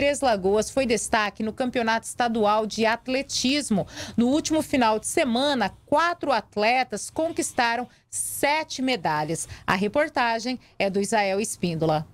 Três Lagoas foi destaque no Campeonato Estadual de Atletismo. No último final de semana, quatro atletas conquistaram sete medalhas. A reportagem é do Israel Espíndola.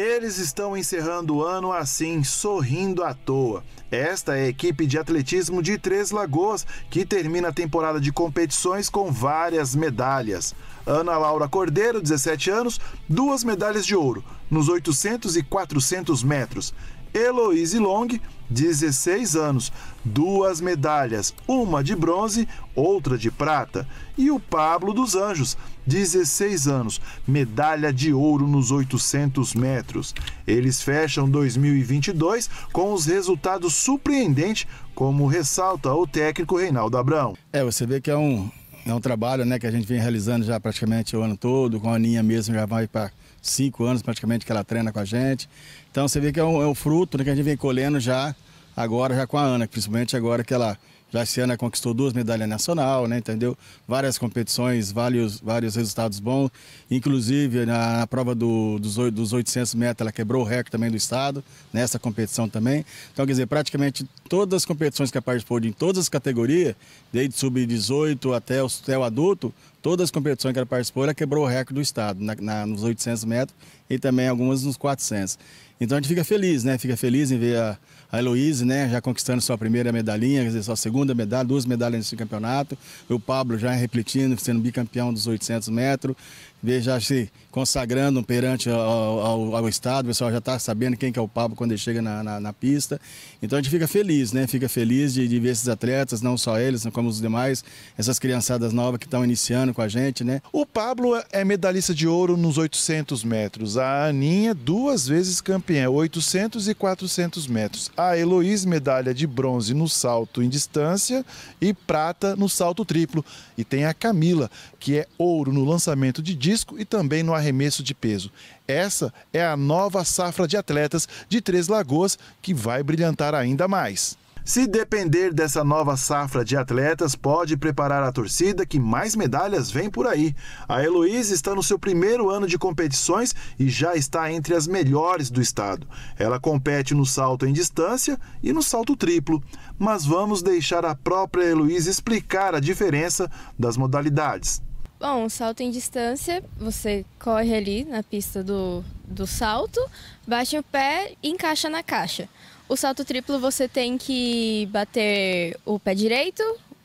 Eles estão encerrando o ano assim, sorrindo à toa. Esta é a equipe de atletismo de Três Lagoas, que termina a temporada de competições com várias medalhas. Ana Laura Cordeiro, 17 anos, duas medalhas de ouro, nos 800 e 400 metros. Heloise Long, 16 anos, duas medalhas, uma de bronze, outra de prata. E o Pablo dos Anjos, 16 anos, medalha de ouro nos 800 metros. Eles fecham 2022 com os resultados surpreendentes, como ressalta o técnico Reinaldo Abrão. É, você vê que é um, é um trabalho né, que a gente vem realizando já praticamente o ano todo, com a Aninha mesmo já vai para cinco anos praticamente que ela treina com a gente. Então você vê que é um, é um fruto né, que a gente vem colhendo já agora, já com a Ana, principalmente agora que ela já esse ano conquistou duas medalhas nacional, né, entendeu? Várias competições, vários, vários resultados bons. Inclusive, na, na prova do, dos, dos 800 metros, ela quebrou o recorde também do Estado, nessa competição também. Então, quer dizer, praticamente todas as competições que ela participou de, em todas as categorias, desde sub-18 até, até o adulto, Todas as competições que ela participou, ela quebrou o recorde do estado, na, na, nos 800 metros e também algumas nos 400. Então a gente fica feliz, né? Fica feliz em ver a, a Heloise, né, já conquistando sua primeira medalhinha, quer dizer, sua segunda medalha, duas medalhas nesse campeonato. O Pablo já repetindo, sendo bicampeão dos 800 metros, ver já se consagrando perante ao, ao, ao Estado. O pessoal já está sabendo quem que é o Pablo quando ele chega na, na, na, pista. Então a gente fica feliz, né? Fica feliz de, de ver esses atletas, não só eles, como os demais, essas criançadas novas que estão iniciando com a gente, né? O Pablo é medalhista de ouro nos 800 metros. A Aninha, duas vezes campeã, 800 e 400 metros. A Heloísa, medalha de bronze no salto em distância e prata no salto triplo. E tem a Camila, que é ouro no lançamento de disco e também no arremesso de peso. Essa é a nova safra de atletas de Três Lagoas que vai brilhantar ainda mais. Se depender dessa nova safra de atletas, pode preparar a torcida que mais medalhas vem por aí. A Heloísa está no seu primeiro ano de competições e já está entre as melhores do estado. Ela compete no salto em distância e no salto triplo. Mas vamos deixar a própria Heloísa explicar a diferença das modalidades. Bom, salto em distância, você corre ali na pista do, do salto, bate o pé e encaixa na caixa. O salto triplo você tem que bater o pé direito,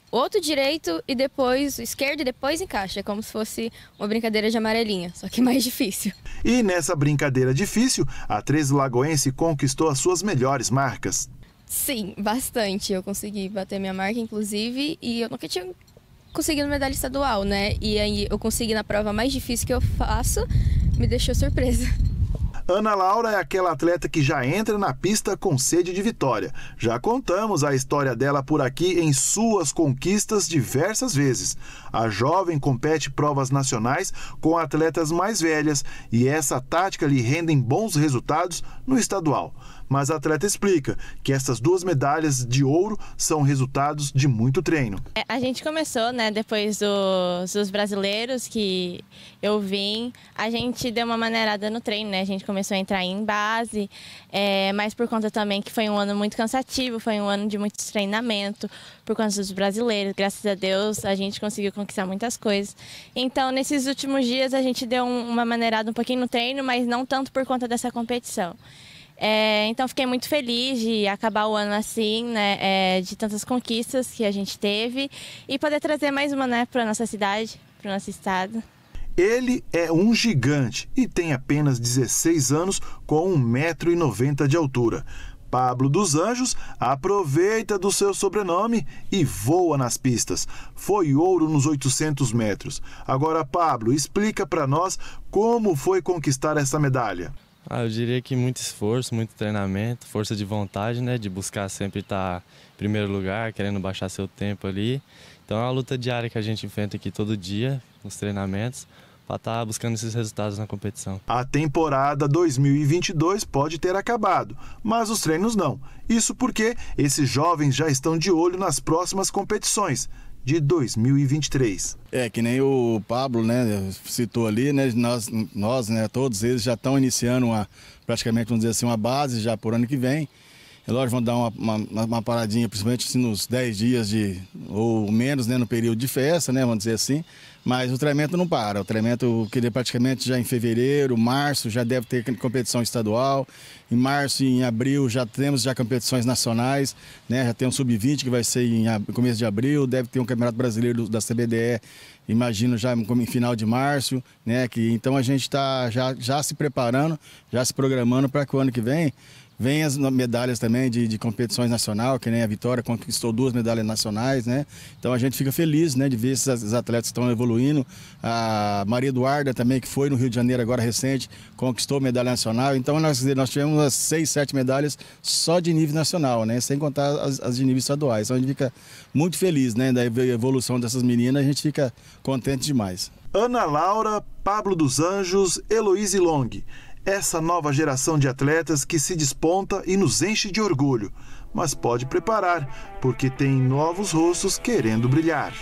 outro direito e depois o esquerdo e depois encaixa. É como se fosse uma brincadeira de amarelinha, só que mais difícil. E nessa brincadeira difícil, a Três Lagoense conquistou as suas melhores marcas. Sim, bastante. Eu consegui bater minha marca, inclusive, e eu nunca tinha conseguido medalha estadual, né? E aí eu consegui na prova mais difícil que eu faço, me deixou surpresa. Ana Laura é aquela atleta que já entra na pista com sede de vitória. Já contamos a história dela por aqui em suas conquistas diversas vezes. A jovem compete provas nacionais com atletas mais velhas e essa tática lhe rende bons resultados no estadual. Mas a atleta explica que essas duas medalhas de ouro são resultados de muito treino. É, a gente começou, né, depois dos, dos brasileiros que eu vim, a gente deu uma maneirada no treino, né? A gente começou a entrar em base, é, mas por conta também que foi um ano muito cansativo, foi um ano de muito treinamento, por conta dos brasileiros. Graças a Deus a gente conseguiu conquistar muitas coisas. Então, nesses últimos dias a gente deu um, uma maneirada um pouquinho no treino, mas não tanto por conta dessa competição. É, então fiquei muito feliz de acabar o ano assim, né, é, de tantas conquistas que a gente teve e poder trazer mais uma né, para nossa cidade, para o nosso estado. Ele é um gigante e tem apenas 16 anos com 1,90m de altura. Pablo dos Anjos aproveita do seu sobrenome e voa nas pistas. Foi ouro nos 800 metros. Agora, Pablo, explica para nós como foi conquistar essa medalha. Ah, eu diria que muito esforço, muito treinamento, força de vontade, né? De buscar sempre estar em primeiro lugar, querendo baixar seu tempo ali. Então é uma luta diária que a gente enfrenta aqui todo dia, nos treinamentos, para estar tá buscando esses resultados na competição. A temporada 2022 pode ter acabado, mas os treinos não. Isso porque esses jovens já estão de olho nas próximas competições de 2023. É, que nem o Pablo, né, citou ali, né, nós, nós, né, todos eles já estão iniciando uma, praticamente, vamos dizer assim, uma base já por ano que vem. É lógico, vão dar uma, uma, uma, paradinha, principalmente assim, nos 10 dias de, ou menos, né, no período de festa, né, vamos dizer assim. Mas o treinamento não para. O treinamento que praticamente já em fevereiro, março já deve ter competição estadual. Em março e em abril já temos já competições nacionais, né? Já tem um sub-20 que vai ser em começo de abril, deve ter um Campeonato Brasileiro da CBDE, imagino já como em final de março, né? Que então a gente está já, já se preparando, já se programando para que o ano que vem Vem as medalhas também de, de competições nacional, que nem a Vitória conquistou duas medalhas nacionais, né? Então a gente fica feliz, né, de ver esses atletas que estão evoluindo. A Maria Eduarda também, que foi no Rio de Janeiro agora recente, conquistou medalha nacional. Então nós, nós tivemos as seis, sete medalhas só de nível nacional, né? Sem contar as, as de nível estaduais. Então a gente fica muito feliz, né, da evolução dessas meninas, a gente fica contente demais. Ana Laura, Pablo dos Anjos, Heloíse Long essa nova geração de atletas que se desponta e nos enche de orgulho, mas pode preparar, porque tem novos rostos querendo brilhar.